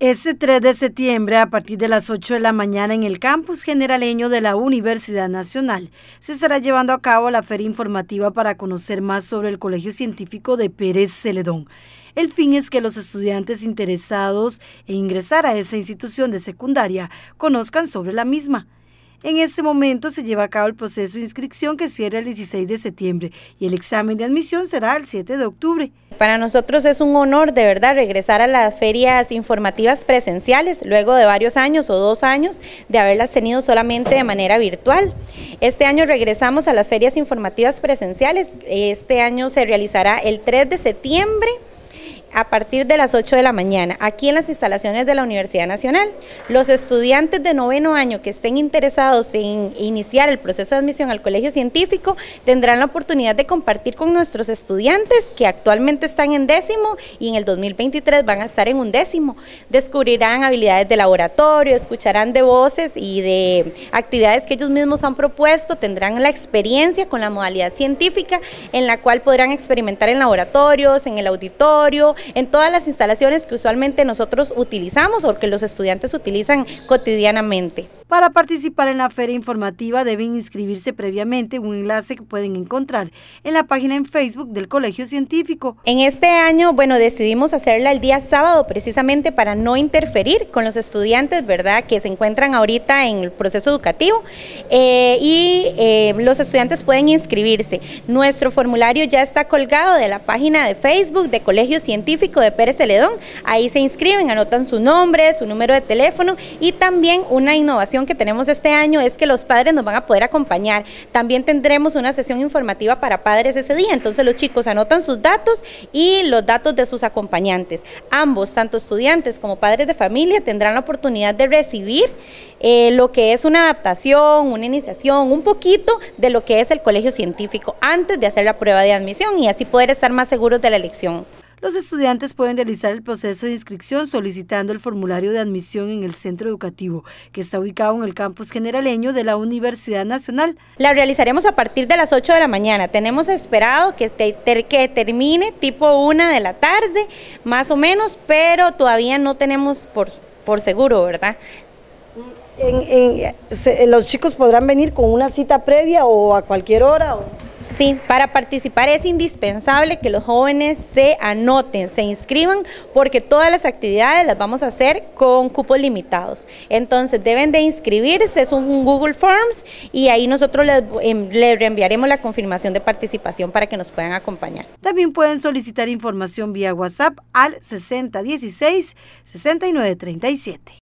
Este 3 de septiembre, a partir de las 8 de la mañana en el campus generaleño de la Universidad Nacional, se estará llevando a cabo la feria informativa para conocer más sobre el Colegio Científico de Pérez Celedón. El fin es que los estudiantes interesados en ingresar a esa institución de secundaria conozcan sobre la misma. En este momento se lleva a cabo el proceso de inscripción que cierra el 16 de septiembre y el examen de admisión será el 7 de octubre. Para nosotros es un honor de verdad regresar a las ferias informativas presenciales luego de varios años o dos años de haberlas tenido solamente de manera virtual. Este año regresamos a las ferias informativas presenciales, este año se realizará el 3 de septiembre a partir de las 8 de la mañana aquí en las instalaciones de la Universidad Nacional. Los estudiantes de noveno año que estén interesados en iniciar el proceso de admisión al colegio científico tendrán la oportunidad de compartir con nuestros estudiantes que actualmente están en décimo y en el 2023 van a estar en undécimo. Descubrirán habilidades de laboratorio, escucharán de voces y de actividades que ellos mismos han propuesto, tendrán la experiencia con la modalidad científica en la cual podrán experimentar en laboratorios, en el auditorio, en todas las instalaciones que usualmente nosotros utilizamos o que los estudiantes utilizan cotidianamente. Para participar en la feria informativa deben inscribirse previamente un enlace que pueden encontrar en la página en Facebook del Colegio Científico. En este año, bueno, decidimos hacerla el día sábado precisamente para no interferir con los estudiantes, ¿verdad?, que se encuentran ahorita en el proceso educativo eh, y eh, los estudiantes pueden inscribirse. Nuestro formulario ya está colgado de la página de Facebook de Colegio Científico de Pérez Celedón. Ahí se inscriben, anotan su nombre, su número de teléfono y también una innovación que tenemos este año es que los padres nos van a poder acompañar. También tendremos una sesión informativa para padres ese día, entonces los chicos anotan sus datos y los datos de sus acompañantes. Ambos, tanto estudiantes como padres de familia, tendrán la oportunidad de recibir eh, lo que es una adaptación, una iniciación, un poquito de lo que es el colegio científico antes de hacer la prueba de admisión y así poder estar más seguros de la elección. Los estudiantes pueden realizar el proceso de inscripción solicitando el formulario de admisión en el centro educativo, que está ubicado en el campus generaleño de la Universidad Nacional. La realizaremos a partir de las 8 de la mañana. Tenemos esperado que, termine tipo 1 de la tarde, más o menos, pero todavía no tenemos por, por seguro, ¿verdad? ¿Los chicos podrán venir con una cita previa o a cualquier hora? Sí, para participar es indispensable que los jóvenes se anoten, se inscriban, porque todas las actividades las vamos a hacer con cupos limitados. Entonces deben de inscribirse, es un Google Forms y ahí nosotros les, em, les reenviaremos la confirmación de participación para que nos puedan acompañar. También pueden solicitar información vía WhatsApp al 6016 6937.